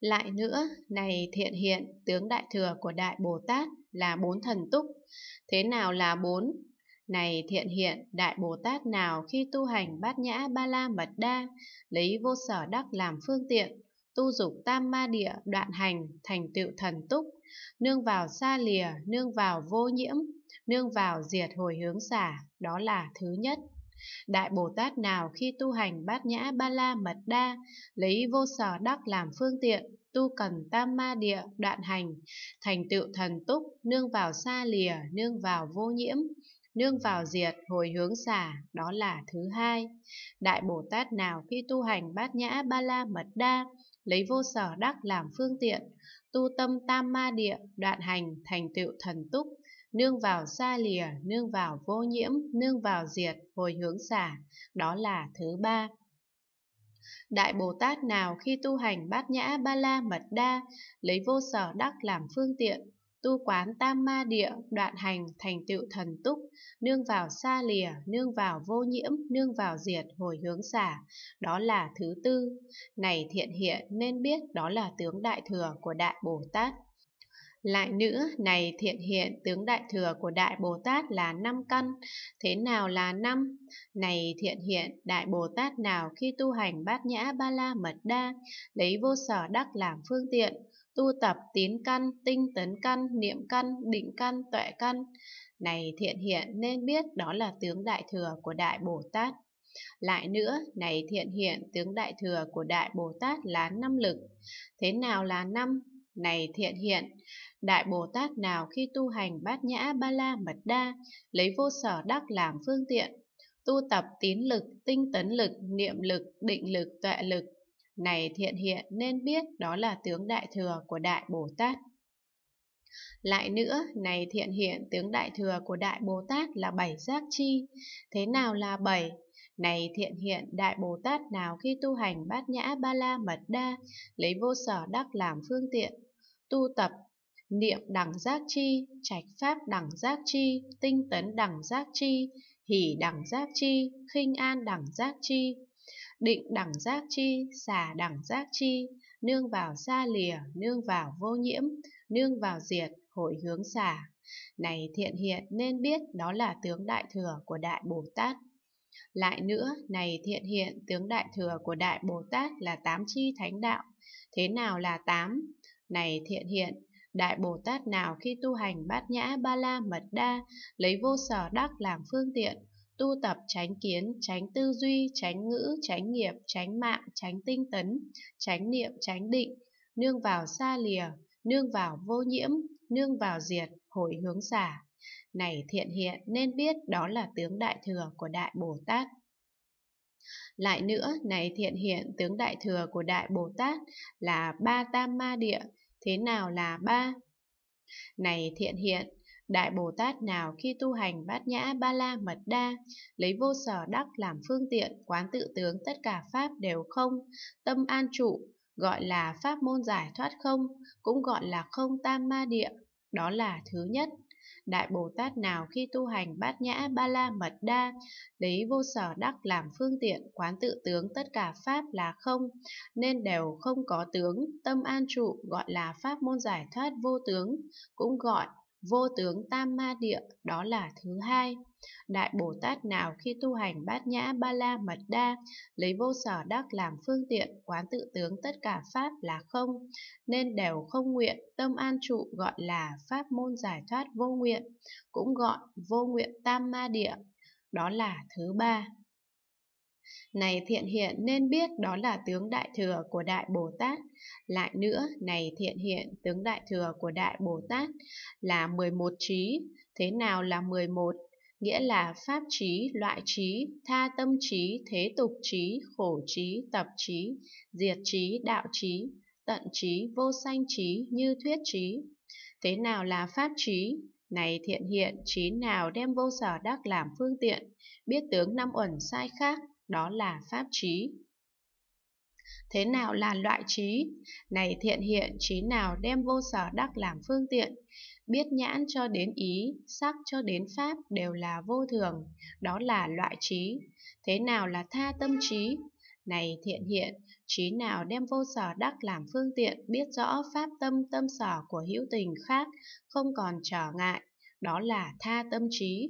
Lại nữa, này thiện hiện, tướng đại thừa của Đại Bồ Tát là bốn thần túc. Thế nào là bốn? Này thiện hiện, Đại Bồ Tát nào khi tu hành bát nhã ba la mật đa, lấy vô sở đắc làm phương tiện, tu dục tam ma địa, đoạn hành, thành tựu thần túc, nương vào xa lìa, nương vào vô nhiễm, nương vào diệt hồi hướng xả, đó là thứ nhất. Đại Bồ Tát nào khi tu hành bát nhã ba la mật đa, lấy vô sở đắc làm phương tiện, tu cần tam ma địa, đoạn hành, thành tựu thần túc, nương vào xa lìa, nương vào vô nhiễm, nương vào diệt, hồi hướng xả, đó là thứ hai. Đại Bồ Tát nào khi tu hành bát nhã ba la mật đa, lấy vô sở đắc làm phương tiện, tu tâm tam ma địa, đoạn hành, thành tựu thần túc, nương vào xa lìa, nương vào vô nhiễm, nương vào diệt, hồi hướng xả, đó là thứ ba. Đại Bồ Tát nào khi tu hành bát nhã ba la mật đa, lấy vô sở đắc làm phương tiện, tu quán tam ma địa, đoạn hành thành tựu thần túc, nương vào xa lìa, nương vào vô nhiễm, nương vào diệt, hồi hướng xả, đó là thứ tư. Này thiện hiện nên biết đó là tướng đại thừa của Đại Bồ Tát. Lại nữa, này thiện hiện, tướng đại thừa của Đại Bồ Tát là năm căn. Thế nào là năm? Này thiện hiện, Đại Bồ Tát nào khi tu hành bát nhã ba la mật đa, lấy vô sở đắc làm phương tiện, tu tập tín căn, tinh tấn căn, niệm căn, định căn, tuệ căn. Này thiện hiện nên biết đó là tướng đại thừa của Đại Bồ Tát. Lại nữa, này thiện hiện tướng đại thừa của Đại Bồ Tát là năm lực. Thế nào là năm? Này thiện hiện, Đại Bồ Tát nào khi tu hành bát nhã ba la mật đa, lấy vô sở đắc làm phương tiện, tu tập tín lực, tinh tấn lực, niệm lực, định lực, tuệ lực. Này thiện hiện nên biết đó là tướng đại thừa của Đại Bồ Tát. Lại nữa, này thiện hiện tướng đại thừa của Đại Bồ Tát là bảy giác chi. Thế nào là bảy? Này thiện hiện Đại Bồ Tát nào khi tu hành bát nhã ba la mật đa, lấy vô sở đắc làm phương tiện, tu tập niệm đẳng giác chi, trạch pháp đẳng giác chi, tinh tấn đẳng giác chi, hỷ đẳng giác chi, khinh an đẳng giác chi, định đẳng giác chi, xả đẳng giác chi, nương vào xa lìa, nương vào vô nhiễm, nương vào diệt, hội hướng xả. Này thiện hiện nên biết đó là tướng đại thừa của Đại Bồ Tát. Lại nữa, này thiện hiện, tướng đại thừa của Đại Bồ Tát là tám chi thánh đạo. Thế nào là tám? Này thiện hiện, Đại Bồ Tát nào khi tu hành bát nhã ba la mật đa, lấy vô sở đắc làm phương tiện, tu tập tránh kiến, tránh tư duy, tránh ngữ, tránh nghiệp, tránh mạng, tránh tinh tấn, tránh niệm, tránh định, nương vào xa lìa, nương vào vô nhiễm, nương vào diệt, hồi hướng xả. Này thiện hiện nên biết đó là tướng đại thừa của Đại Bồ Tát. Lại nữa, này thiện hiện tướng đại thừa của Đại Bồ Tát là ba tam ma địa, Thế nào là ba? Này thiện hiện, Đại Bồ Tát nào khi tu hành bát nhã ba la mật đa, lấy vô sở đắc làm phương tiện, quán tự tướng tất cả pháp đều không, tâm an trụ, gọi là pháp môn giải thoát không, cũng gọi là không tam ma địa, đó là thứ nhất. Đại Bồ Tát nào khi tu hành bát nhã ba la mật đa, lấy vô sở đắc làm phương tiện, quán tự tướng tất cả pháp là không, nên đều không có tướng, tâm an trụ gọi là pháp môn giải thoát vô tướng, cũng gọi Vô tướng tam ma địa, đó là thứ hai. Đại Bồ Tát nào khi tu hành bát nhã ba la mật đa, lấy vô sở đắc làm phương tiện, quán tự tướng tất cả pháp là không, nên đều không nguyện, tâm an trụ gọi là pháp môn giải thoát vô nguyện, cũng gọi vô nguyện tam ma địa, đó là thứ ba. Này thiện hiện nên biết đó là tướng đại thừa của Đại Bồ Tát. Lại nữa, này thiện hiện, tướng đại thừa của Đại Bồ Tát là 11 trí. Thế nào là 11? Nghĩa là pháp trí, loại trí, tha tâm trí, thế tục trí, khổ trí, tập trí, diệt trí, đạo trí, tận trí, vô sanh trí, như thuyết trí. Thế nào là pháp trí? Này thiện hiện, trí nào đem vô sở đắc làm phương tiện, biết tướng năm uẩn sai khác, đó là pháp trí. Thế nào là loại trí? Này thiện hiện, trí nào đem vô sở đắc làm phương tiện? Biết nhãn cho đến ý, sắc cho đến pháp đều là vô thường, đó là loại trí. Thế nào là tha tâm trí? Này thiện hiện, trí nào đem vô sở đắc làm phương tiện, biết rõ pháp tâm tâm sở của hữu tình khác, không còn trở ngại, đó là tha tâm trí.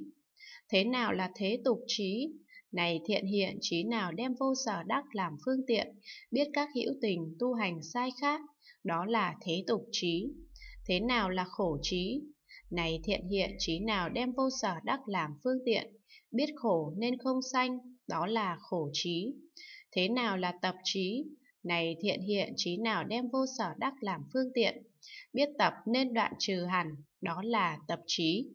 Thế nào là thế tục trí? Này thiện hiện trí nào đem vô sở đắc làm phương tiện, biết các hữu tình tu hành sai khác, đó là thế tục trí. Thế nào là khổ trí? Này thiện hiện trí nào đem vô sở đắc làm phương tiện, biết khổ nên không sanh, đó là khổ trí. Thế nào là tập trí? Này thiện hiện trí nào đem vô sở đắc làm phương tiện, biết tập nên đoạn trừ hẳn, đó là tập trí.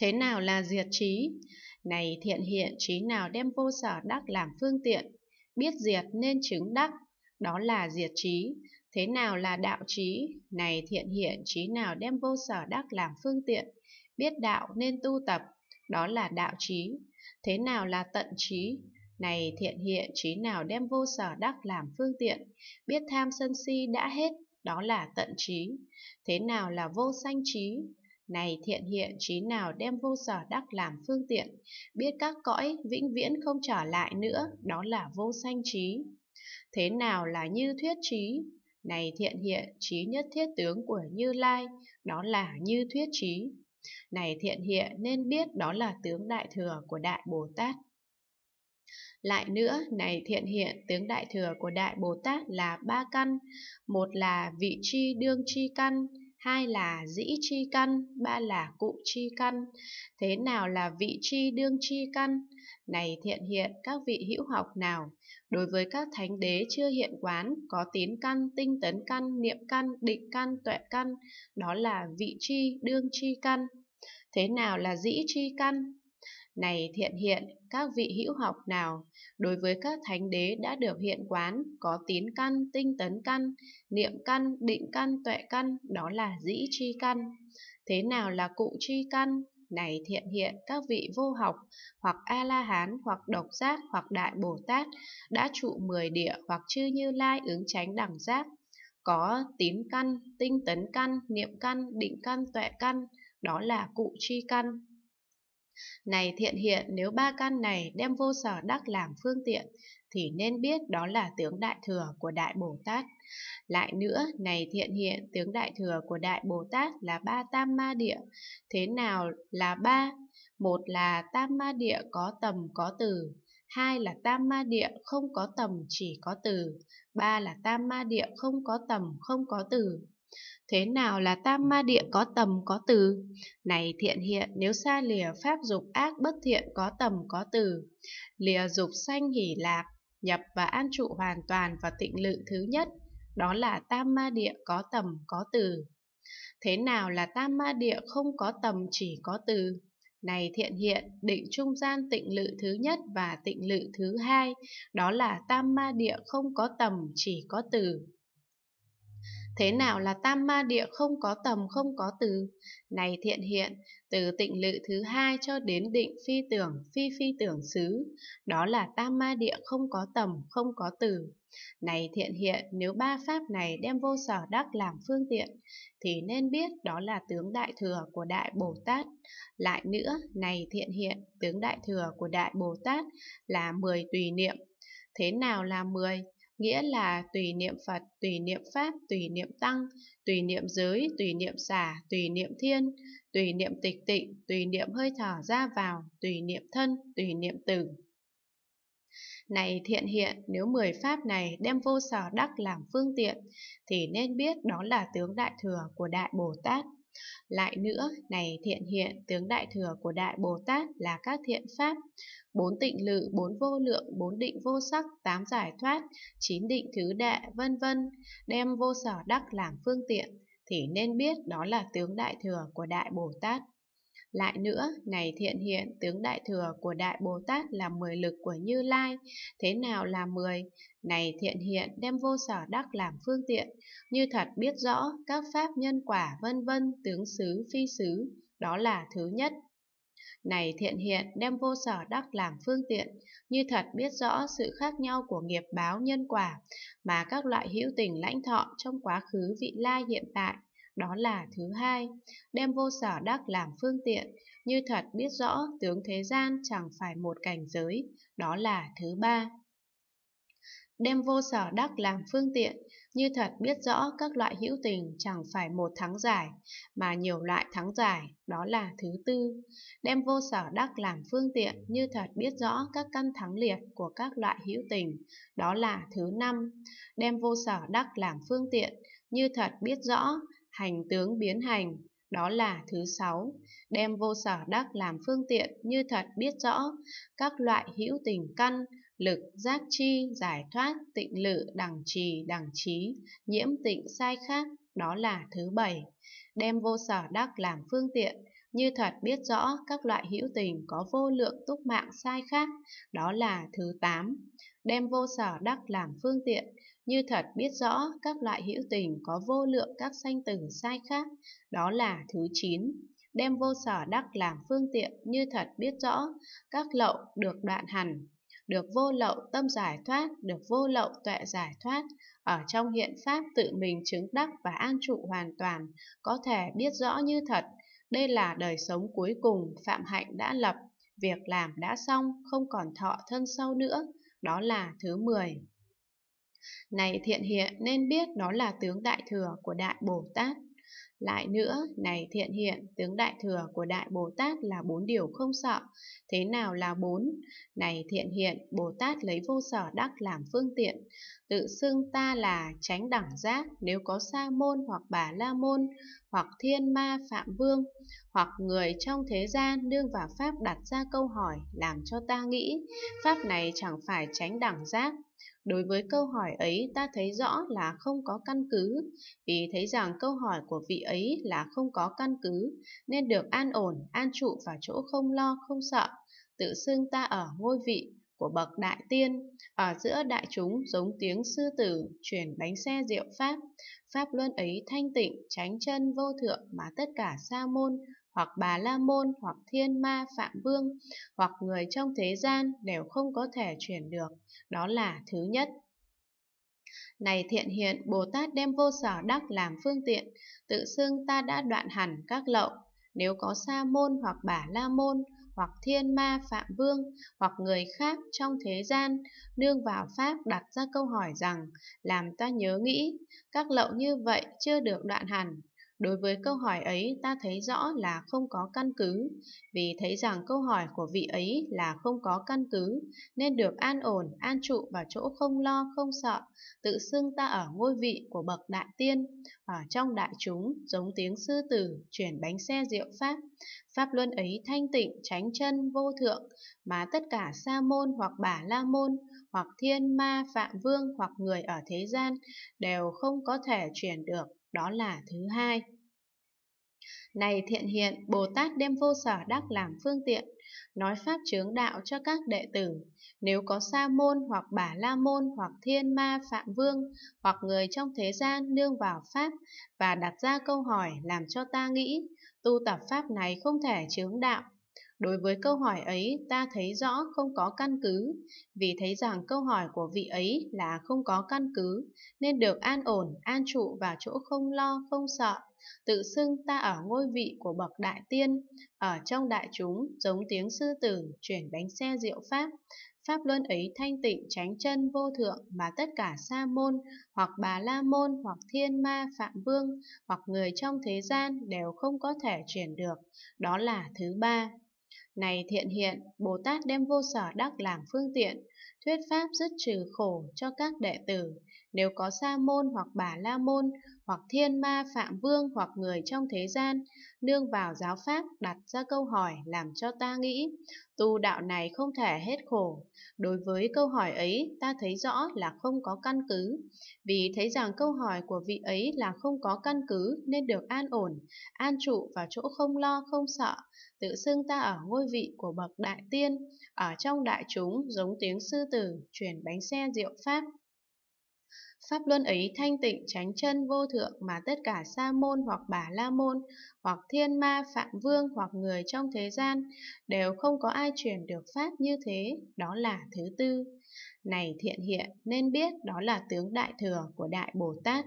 Thế nào là diệt trí? Này thiện hiện trí nào đem vô sở đắc làm phương tiện, biết diệt nên chứng đắc, đó là diệt trí. Thế nào là đạo trí? Này thiện hiện trí nào đem vô sở đắc làm phương tiện, biết đạo nên tu tập, đó là đạo trí. Thế nào là tận trí? Này thiện hiện trí nào đem vô sở đắc làm phương tiện, biết tham sân si đã hết, đó là tận trí. Thế nào là vô sanh trí? Này thiện hiện trí nào đem vô sở đắc làm phương tiện, biết các cõi vĩnh viễn không trở lại nữa, đó là vô sanh trí. Thế nào là như thuyết trí? Này thiện hiện trí nhất thiết tướng của Như Lai, đó là như thuyết trí. Này thiện hiện nên biết đó là tướng đại thừa của Đại Bồ Tát. Lại nữa, này thiện hiện, tướng đại thừa của Đại Bồ Tát là ba căn. Một là vị tri đương tri căn, hai là dĩ chi căn, ba là cụ chi căn. Thế nào là vị chi đương chi căn? Này thiện hiện các vị hữu học nào, đối với các thánh đế chưa hiện quán, có tín căn, tinh tấn căn, niệm căn, định căn, tuệ căn, đó là vị chi đương chi căn. Thế nào là dĩ chi căn? Này thiện hiện, các vị hữu học nào, đối với các thánh đế đã được hiện quán, có tín căn, tinh tấn căn, niệm căn, định căn, tuệ căn, đó là dĩ tri căn. Thế nào là cụ tri căn? Này thiện hiện, các vị vô học, hoặc A-la-hán, hoặc độc giác, hoặc đại Bồ-Tát, đã trụ mười địa, hoặc chư như lai ứng tránh đẳng giác, có tín căn, tinh tấn căn, niệm căn, định căn, tuệ căn, đó là cụ tri căn. Này thiện hiện, nếu ba căn này đem vô sở đắc làm phương tiện, thì nên biết đó là tướng đại thừa của Đại Bồ Tát. Lại nữa, này thiện hiện, tướng đại thừa của Đại Bồ Tát là ba tam ma địa. Thế nào là ba? Một là tam ma địa có tầm có từ, hai là tam ma địa không có tầm chỉ có từ, ba là tam ma địa không có tầm không có từ, Thế nào là tam ma địa có tầm có từ? Này thiện hiện nếu xa lìa pháp dục ác bất thiện có tầm có từ. Lìa dục sanh hỷ lạc, nhập và an trụ hoàn toàn vào tịnh lự thứ nhất. Đó là tam ma địa có tầm có từ. Thế nào là tam ma địa không có tầm chỉ có từ? Này thiện hiện, định trung gian tịnh lự thứ nhất và tịnh lự thứ hai, đó là tam ma địa không có tầm chỉ có từ. Thế nào là tam ma địa không có tầm không có từ? Này thiện hiện, từ tịnh lự thứ hai cho đến định phi tưởng, phi phi tưởng xứ, đó là tam ma địa không có tầm, không có từ. Này thiện hiện, nếu ba pháp này đem vô sở đắc làm phương tiện, thì nên biết đó là tướng đại thừa của Đại Bồ Tát. Lại nữa, này thiện hiện, tướng đại thừa của Đại Bồ Tát là mười tùy niệm. Thế nào là mười? nghĩa là tùy niệm Phật, tùy niệm Pháp, tùy niệm Tăng, tùy niệm giới, tùy niệm xả, tùy niệm thiên, tùy niệm tịch tịnh, tùy niệm hơi thở ra vào, tùy niệm thân, tùy niệm tử. Này thiện hiện, nếu mười pháp này đem vô sở đắc làm phương tiện, thì nên biết đó là tướng đại thừa của Đại Bồ Tát. Lại nữa, này thiện hiện, tướng đại thừa của Đại Bồ Tát là các thiện pháp, bốn tịnh lự, bốn vô lượng, bốn định vô sắc, tám giải thoát, chín định thứ đệ, vân vân, đem vô sở đắc làm phương tiện, thì nên biết đó là tướng đại thừa của Đại Bồ Tát. Lại nữa, này thiện hiện, tướng đại thừa của Đại Bồ Tát là mười lực của Như Lai, thế nào là mười? Này thiện hiện, đem vô sở đắc làm phương tiện, như thật biết rõ các pháp nhân quả vân vân, tướng xứ, phi xứ, đó là thứ nhất. Này thiện hiện, đem vô sở đắc làm phương tiện, như thật biết rõ sự khác nhau của nghiệp báo nhân quả, mà các loại hữu tình lãnh thọ trong quá khứ vị lai hiện tại, đó là thứ hai, đem vô sở đắc làm phương tiện, như thật biết rõ tướng thế gian chẳng phải một cảnh giới, đó là thứ ba. Đem vô sở đắc làm phương tiện, như thật biết rõ các loại hữu tình chẳng phải một thắng giải, mà nhiều loại thắng giải, đó là thứ tư. Đem vô sở đắc làm phương tiện, như thật biết rõ các căn thắng liệt của các loại hữu tình, đó là thứ năm. Đem vô sở đắc làm phương tiện, như thật biết rõ hành tướng biến hành, đó là thứ sáu, đem vô sở đắc làm phương tiện như thật biết rõ, các loại hữu tình căn, lực, giác chi, giải thoát, tịnh lự, đẳng trì, đẳng trí, nhiễm tịnh sai khác, đó là thứ bảy, đem vô sở đắc làm phương tiện, như thật biết rõ các loại hữu tình có vô lượng túc mạng sai khác, đó là thứ tám, đem vô sở đắc làm phương tiện, như thật biết rõ các loại hữu tình có vô lượng các sanh tử sai khác, đó là thứ 9. Đem vô sở đắc làm phương tiện như thật biết rõ, các lậu được đoạn hẳn, được vô lậu tâm giải thoát, được vô lậu tuệ giải thoát, ở trong hiện pháp tự mình chứng đắc và an trụ hoàn toàn, có thể biết rõ như thật. Đây là đời sống cuối cùng phạm hạnh đã lập, việc làm đã xong, không còn thọ thân sau nữa, đó là thứ 10. Này thiện hiện nên biết đó là tướng đại thừa của Đại Bồ Tát. Lại nữa, này thiện hiện, tướng đại thừa của Đại Bồ Tát là bốn điều không sợ. Thế nào là bốn? Này thiện hiện, Bồ Tát lấy vô sở đắc làm phương tiện. Tự xưng ta là tránh đẳng giác nếu có sa môn hoặc bà la môn, hoặc thiên ma phạm vương, hoặc người trong thế gian đương vào Pháp đặt ra câu hỏi làm cho ta nghĩ. Pháp này chẳng phải tránh đẳng giác Đối với câu hỏi ấy ta thấy rõ là không có căn cứ, vì thấy rằng câu hỏi của vị ấy là không có căn cứ, nên được an ổn, an trụ vào chỗ không lo, không sợ, tự xưng ta ở ngôi vị của bậc đại tiên, ở giữa đại chúng giống tiếng sư tử chuyển bánh xe diệu pháp, pháp luân ấy thanh tịnh, tránh chân vô thượng mà tất cả sa môn hoặc bà la môn hoặc thiên ma phạm vương hoặc người trong thế gian đều không có thể chuyển được đó là thứ nhất này thiện hiện bồ tát đem vô sở đắc làm phương tiện tự xưng ta đã đoạn hẳn các lậu nếu có sa môn hoặc bà la môn hoặc thiên ma phạm vương hoặc người khác trong thế gian nương vào pháp đặt ra câu hỏi rằng làm ta nhớ nghĩ các lậu như vậy chưa được đoạn hẳn Đối với câu hỏi ấy ta thấy rõ là không có căn cứ, vì thấy rằng câu hỏi của vị ấy là không có căn cứ, nên được an ổn, an trụ vào chỗ không lo, không sợ, tự xưng ta ở ngôi vị của bậc đại tiên, ở trong đại chúng, giống tiếng sư tử, chuyển bánh xe diệu pháp. Pháp luân ấy thanh tịnh, tránh chân, vô thượng, mà tất cả sa môn hoặc bà la môn, hoặc thiên ma, phạm vương hoặc người ở thế gian đều không có thể chuyển được đó là thứ hai. Này thiện hiện, Bồ Tát đem vô sở đắc làm phương tiện, nói pháp chướng đạo cho các đệ tử. Nếu có sa môn hoặc Bà la môn hoặc thiên ma phạm vương hoặc người trong thế gian nương vào pháp và đặt ra câu hỏi làm cho ta nghĩ, tu tập pháp này không thể chướng đạo, Đối với câu hỏi ấy, ta thấy rõ không có căn cứ, vì thấy rằng câu hỏi của vị ấy là không có căn cứ, nên được an ổn, an trụ vào chỗ không lo, không sợ. Tự xưng ta ở ngôi vị của bậc đại tiên, ở trong đại chúng, giống tiếng sư tử, chuyển bánh xe diệu pháp. Pháp luân ấy thanh tịnh tránh chân vô thượng mà tất cả sa môn, hoặc bà la môn, hoặc thiên ma phạm vương, hoặc người trong thế gian đều không có thể chuyển được. Đó là thứ ba. Này thiện hiện, Bồ Tát đem vô sở đắc làm phương tiện, thuyết pháp dứt trừ khổ cho các đệ tử, nếu có sa môn hoặc bà la môn, hoặc thiên ma phạm vương hoặc người trong thế gian, nương vào giáo pháp đặt ra câu hỏi làm cho ta nghĩ, tu đạo này không thể hết khổ. Đối với câu hỏi ấy, ta thấy rõ là không có căn cứ, vì thấy rằng câu hỏi của vị ấy là không có căn cứ nên được an ổn, an trụ vào chỗ không lo không sợ, tự xưng ta ở ngôi vị của bậc đại tiên, ở trong đại chúng giống tiếng sư tử, chuyển bánh xe diệu pháp. Pháp luân ấy thanh tịnh tránh chân vô thượng mà tất cả sa môn hoặc bà la môn hoặc thiên ma phạm vương hoặc người trong thế gian đều không có ai truyền được pháp như thế, đó là thứ tư. Này thiện hiện nên biết đó là tướng đại thừa của đại Bồ Tát.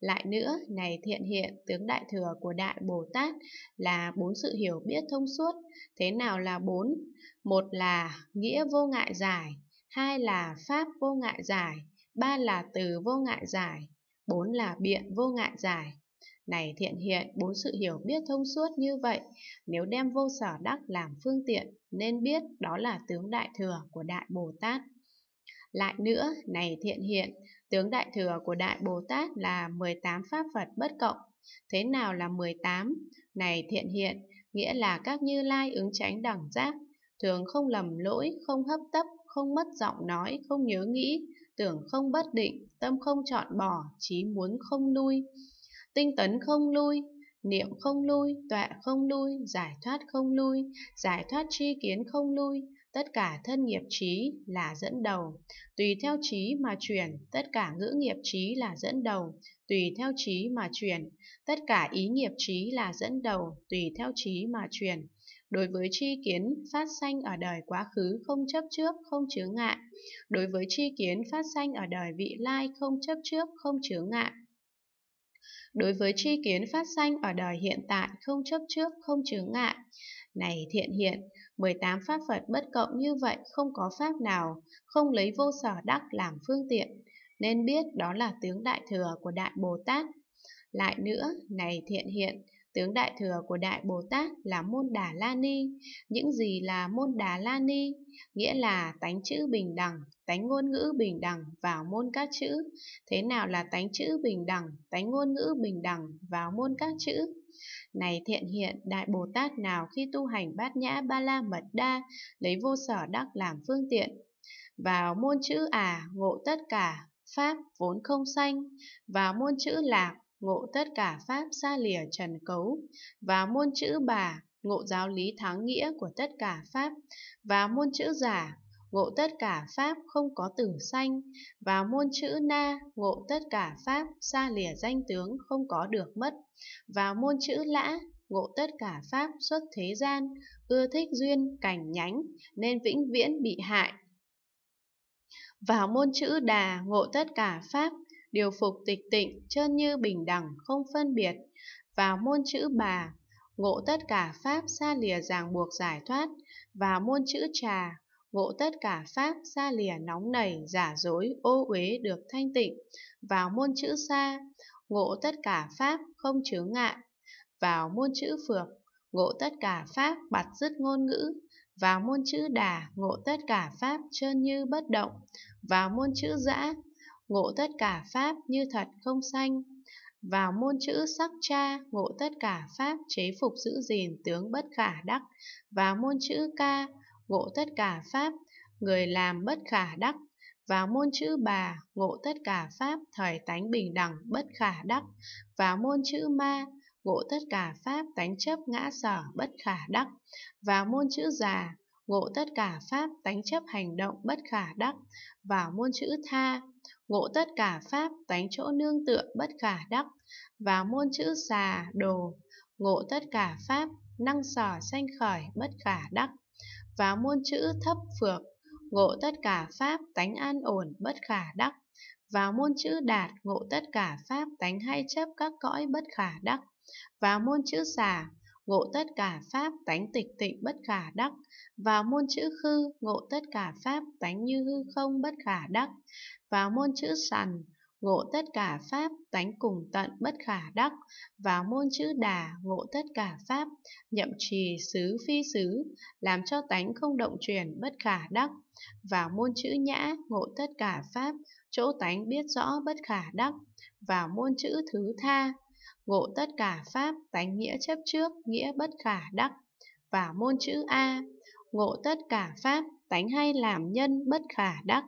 Lại nữa, này thiện hiện, tướng đại thừa của Đại Bồ Tát là bốn sự hiểu biết thông suốt. Thế nào là bốn? Một là nghĩa vô ngại giải, hai là pháp vô ngại giải, ba là từ vô ngại giải, bốn là biện vô ngại giải. Này thiện hiện, bốn sự hiểu biết thông suốt như vậy, nếu đem vô sở đắc làm phương tiện, nên biết đó là tướng đại thừa của Đại Bồ Tát. Lại nữa, này thiện hiện, tướng đại thừa của Đại Bồ Tát là 18 pháp Phật bất cộng. Thế nào là 18? Này thiện hiện, nghĩa là các như lai ứng tránh đẳng giác, thường không lầm lỗi, không hấp tấp, không mất giọng nói, không nhớ nghĩ, tưởng không bất định, tâm không chọn bỏ, trí muốn không lui, tinh tấn không lui, niệm không lui, tọa không lui, giải thoát không lui, giải thoát tri kiến không lui, tất cả thân nghiệp trí là dẫn đầu, tùy theo trí mà chuyển, tất cả ngữ nghiệp trí là dẫn đầu, tùy theo trí mà chuyển, tất cả ý nghiệp trí là dẫn đầu, tùy theo trí mà chuyển, đối với tri kiến phát sanh ở đời quá khứ không chấp trước, không chướng ngại, đối với tri kiến phát sanh ở đời vị lai không chấp trước, không chướng ngại. Đối với tri kiến phát sanh ở đời hiện tại không chấp trước, không chướng ngại. Này thiện hiện, 18 pháp Phật bất cộng như vậy không có pháp nào, không lấy vô sở đắc làm phương tiện, nên biết đó là tướng đại thừa của Đại Bồ Tát. Lại nữa, này thiện hiện, Tướng đại thừa của Đại Bồ Tát là môn đà la ni. Những gì là môn đà la ni? Nghĩa là tánh chữ bình đẳng, tánh ngôn ngữ bình đẳng vào môn các chữ. Thế nào là tánh chữ bình đẳng, tánh ngôn ngữ bình đẳng vào môn các chữ? Này thiện hiện, Đại Bồ Tát nào khi tu hành bát nhã ba la mật đa, lấy vô sở đắc làm phương tiện. Vào môn chữ à, ngộ tất cả, pháp vốn không sanh. Vào môn chữ lạc, ngộ tất cả pháp xa lìa trần cấu và môn chữ bà ngộ giáo lý thắng nghĩa của tất cả pháp và môn chữ giả ngộ tất cả pháp không có tử sanh và môn chữ na ngộ tất cả pháp xa lìa danh tướng không có được mất và môn chữ lã ngộ tất cả pháp xuất thế gian ưa thích duyên cảnh nhánh nên vĩnh viễn bị hại và môn chữ đà ngộ tất cả pháp điều phục tịch tịnh, chân như bình đẳng, không phân biệt, vào môn chữ bà, ngộ tất cả pháp xa lìa ràng buộc giải thoát, vào môn chữ trà, ngộ tất cả pháp xa lìa nóng nảy, giả dối, ô uế được thanh tịnh, vào môn chữ sa, ngộ tất cả pháp không chướng ngại, vào môn chữ phược, ngộ tất cả pháp bạt dứt ngôn ngữ, vào môn chữ đà, ngộ tất cả pháp trơn như bất động, vào môn chữ dã, ngộ tất cả pháp như thật không sanh. Vào môn chữ sắc cha, ngộ tất cả pháp chế phục giữ gìn tướng bất khả đắc. Vào môn chữ ca, ngộ tất cả pháp, người làm bất khả đắc. Vào môn chữ bà, ngộ tất cả pháp, thời tánh bình đẳng bất khả đắc. Vào môn chữ ma, ngộ tất cả pháp tánh chấp ngã sở bất khả đắc. Vào môn chữ già, ngộ tất cả pháp tánh chấp hành động bất khả đắc. Vào môn chữ tha, ngộ tất cả pháp tánh chỗ nương tựa bất khả đắc và môn chữ xà đồ ngộ tất cả pháp năng sở sanh khởi bất khả đắc và môn chữ thấp phược ngộ tất cả pháp tánh an ổn bất khả đắc và môn chữ đạt ngộ tất cả pháp tánh hay chấp các cõi bất khả đắc và môn chữ xà ngộ tất cả pháp tánh tịch tịnh bất khả đắc, vào môn chữ khư, ngộ tất cả pháp tánh như hư không bất khả đắc, vào môn chữ sằn, ngộ tất cả pháp tánh cùng tận bất khả đắc, vào môn chữ đà, ngộ tất cả pháp, nhậm trì xứ phi xứ, làm cho tánh không động chuyển bất khả đắc, vào môn chữ nhã, ngộ tất cả pháp, chỗ tánh biết rõ bất khả đắc, vào môn chữ thứ tha, ngộ tất cả pháp tánh nghĩa chấp trước nghĩa bất khả đắc và môn chữ a ngộ tất cả pháp tánh hay làm nhân bất khả đắc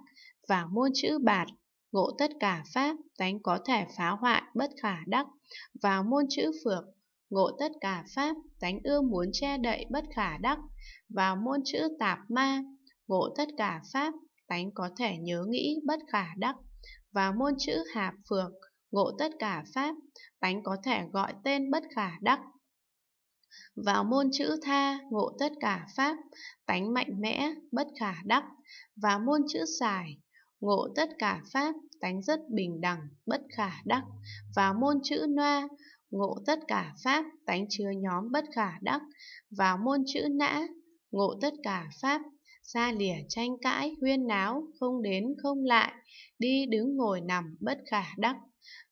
và môn chữ bạt ngộ tất cả pháp tánh có thể phá hoại bất khả đắc và môn chữ phược ngộ tất cả pháp tánh ưa muốn che đậy bất khả đắc và môn chữ tạp ma ngộ tất cả pháp tánh có thể nhớ nghĩ bất khả đắc và môn chữ hạp phược ngộ tất cả pháp, tánh có thể gọi tên bất khả đắc. Vào môn chữ tha, ngộ tất cả pháp, tánh mạnh mẽ, bất khả đắc. Và môn chữ xài, ngộ tất cả pháp, tánh rất bình đẳng, bất khả đắc. Và môn chữ noa, ngộ tất cả pháp, tánh chứa nhóm bất khả đắc. Và môn chữ nã, ngộ tất cả pháp, xa lìa tranh cãi, huyên náo, không đến không lại, đi đứng ngồi nằm bất khả đắc.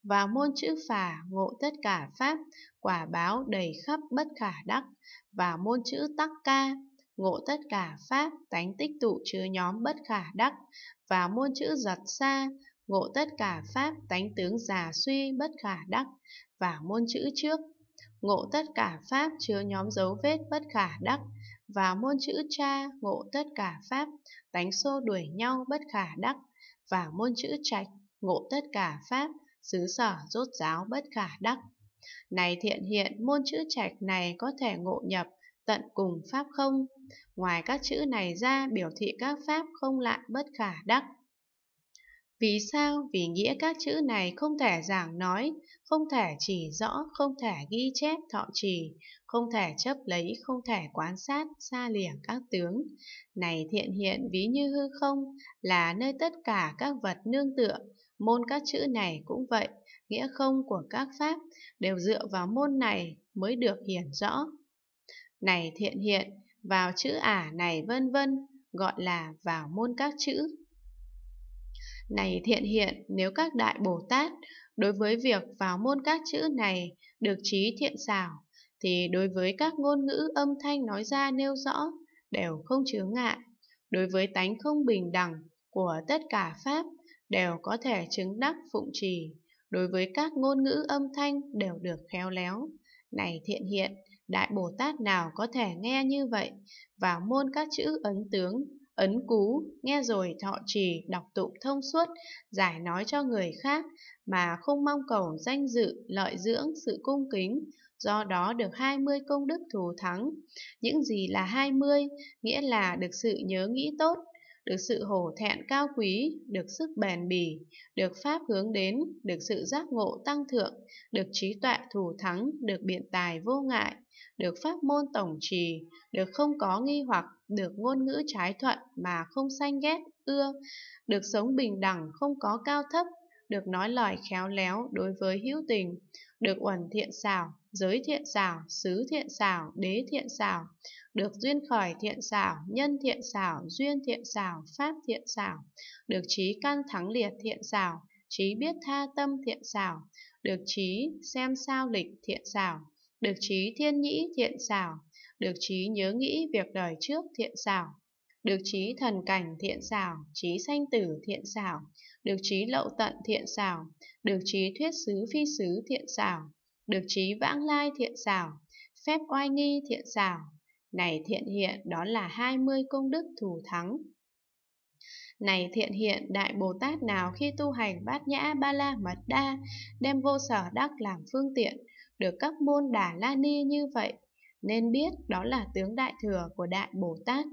Vào môn chữ phả ngộ tất cả pháp, quả báo đầy khắp bất khả đắc. Vào môn chữ tắc ca, ngộ tất cả pháp, tánh tích tụ chứa nhóm bất khả đắc. Vào môn chữ giật xa, ngộ tất cả pháp, tánh tướng già suy bất khả đắc. Và môn chữ trước, ngộ tất cả pháp chứa nhóm dấu vết bất khả đắc và môn chữ cha ngộ tất cả pháp tánh xô đuổi nhau bất khả đắc và môn chữ trạch ngộ tất cả pháp xứ sở rốt giáo bất khả đắc. Này thiện hiện, môn chữ trạch này có thể ngộ nhập tận cùng pháp không? Ngoài các chữ này ra, biểu thị các pháp không lại bất khả đắc. Vì sao? Vì nghĩa các chữ này không thể giảng nói, không thể chỉ rõ, không thể ghi chép thọ trì, không thể chấp lấy, không thể quan sát, xa lìa các tướng. Này thiện hiện ví như hư không, là nơi tất cả các vật nương tựa, Môn các chữ này cũng vậy, nghĩa không của các pháp đều dựa vào môn này mới được hiển rõ. Này thiện hiện, vào chữ ả này vân vân, gọi là vào môn các chữ. Này thiện hiện, nếu các đại Bồ Tát đối với việc vào môn các chữ này được trí thiện xảo, thì đối với các ngôn ngữ âm thanh nói ra nêu rõ đều không chướng ngại. Đối với tánh không bình đẳng của tất cả Pháp đều có thể chứng đắc phụng trì, đối với các ngôn ngữ âm thanh đều được khéo léo. Này thiện hiện, Đại Bồ Tát nào có thể nghe như vậy, vào môn các chữ ấn tướng, ấn cú, nghe rồi thọ trì, đọc tụng thông suốt, giải nói cho người khác, mà không mong cầu danh dự, lợi dưỡng, sự cung kính, do đó được 20 công đức thù thắng. Những gì là 20, nghĩa là được sự nhớ nghĩ tốt, được sự hổ thẹn cao quý, được sức bền bỉ, được pháp hướng đến, được sự giác ngộ tăng thượng, được trí tuệ thủ thắng, được biện tài vô ngại, được pháp môn tổng trì, được không có nghi hoặc, được ngôn ngữ trái thuận mà không sanh ghét, ưa, được sống bình đẳng không có cao thấp, được nói lời khéo léo đối với hữu tình, được uẩn thiện xảo, giới thiện xảo, xứ thiện xảo, đế thiện xảo, được duyên khởi thiện xảo, nhân thiện xảo, duyên thiện xảo, pháp thiện xảo, được trí căn thắng liệt thiện xảo, trí biết tha tâm thiện xảo, được trí xem sao lịch thiện xảo, được trí thiên nhĩ thiện xảo, được trí nhớ nghĩ việc đời trước thiện xảo, được trí thần cảnh thiện xảo, trí sanh tử thiện xảo, được trí lậu tận thiện xảo, được trí thuyết xứ phi xứ thiện xảo, được trí vãng lai thiện xảo, phép oai nghi thiện xảo. Này thiện hiện đó là 20 công đức thù thắng. Này thiện hiện Đại Bồ Tát nào khi tu hành bát nhã ba la mật đa, đem vô sở đắc làm phương tiện, được các môn đà la ni như vậy, nên biết đó là tướng đại thừa của Đại Bồ Tát.